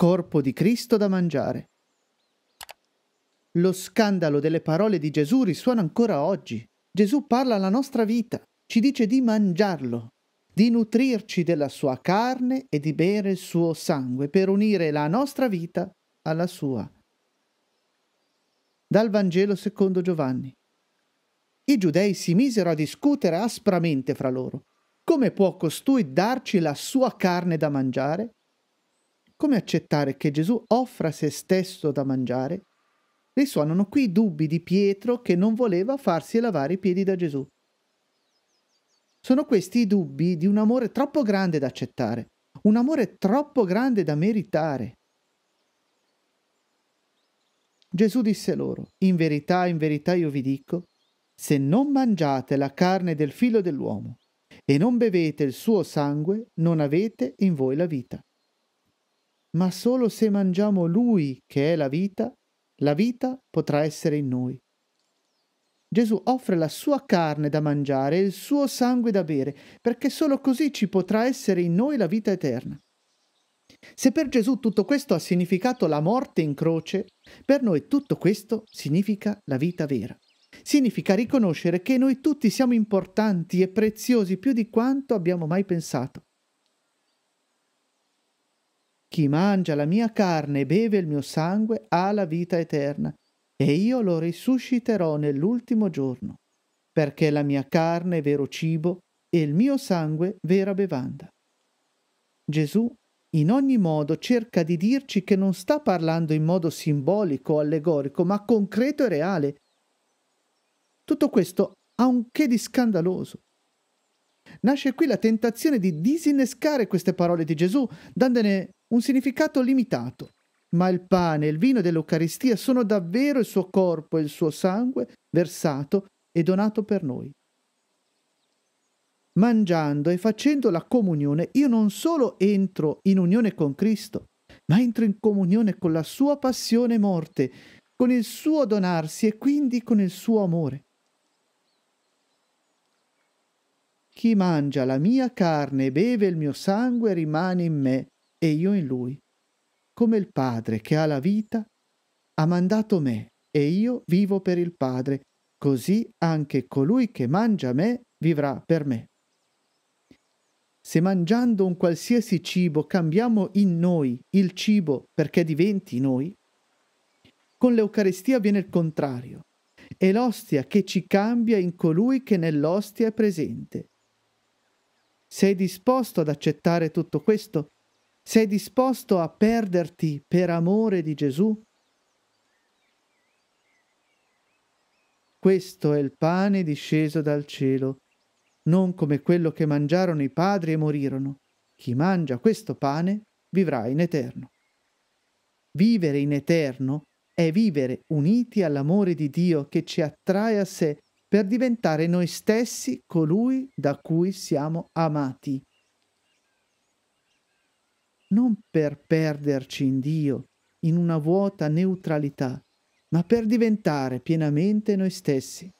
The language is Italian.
corpo di Cristo da mangiare. Lo scandalo delle parole di Gesù risuona ancora oggi. Gesù parla alla nostra vita, ci dice di mangiarlo, di nutrirci della sua carne e di bere il suo sangue per unire la nostra vita alla sua. Dal Vangelo secondo Giovanni. I giudei si misero a discutere aspramente fra loro. Come può costui darci la sua carne da mangiare? come accettare che Gesù offra se stesso da mangiare? Risuonano qui i dubbi di Pietro che non voleva farsi lavare i piedi da Gesù. Sono questi i dubbi di un amore troppo grande da accettare, un amore troppo grande da meritare. Gesù disse loro, in verità, in verità io vi dico, se non mangiate la carne del figlio dell'uomo e non bevete il suo sangue, non avete in voi la vita ma solo se mangiamo Lui che è la vita, la vita potrà essere in noi. Gesù offre la sua carne da mangiare e il suo sangue da bere, perché solo così ci potrà essere in noi la vita eterna. Se per Gesù tutto questo ha significato la morte in croce, per noi tutto questo significa la vita vera. Significa riconoscere che noi tutti siamo importanti e preziosi più di quanto abbiamo mai pensato chi mangia la mia carne e beve il mio sangue ha la vita eterna, e io lo risusciterò nell'ultimo giorno, perché la mia carne è vero cibo e il mio sangue vera bevanda. Gesù in ogni modo cerca di dirci che non sta parlando in modo simbolico o allegorico, ma concreto e reale. Tutto questo ha un che di scandaloso. Nasce qui la tentazione di disinnescare queste parole di Gesù, dandone un significato limitato, ma il pane e il vino dell'Eucaristia sono davvero il suo corpo e il suo sangue versato e donato per noi. Mangiando e facendo la comunione, io non solo entro in unione con Cristo, ma entro in comunione con la sua passione e morte, con il suo donarsi e quindi con il suo amore. Chi mangia la mia carne e beve il mio sangue rimane in me e io in lui. Come il Padre che ha la vita, ha mandato me e io vivo per il Padre, così anche colui che mangia me vivrà per me. Se mangiando un qualsiasi cibo cambiamo in noi il cibo perché diventi noi, con l'Eucaristia viene il contrario. È l'ostia che ci cambia in colui che nell'ostia è presente. Sei disposto ad accettare tutto questo? Sei disposto a perderti per amore di Gesù? Questo è il pane disceso dal cielo, non come quello che mangiarono i padri e morirono. Chi mangia questo pane vivrà in eterno. Vivere in eterno è vivere uniti all'amore di Dio che ci attrae a sé per diventare noi stessi colui da cui siamo amati non per perderci in Dio, in una vuota neutralità, ma per diventare pienamente noi stessi.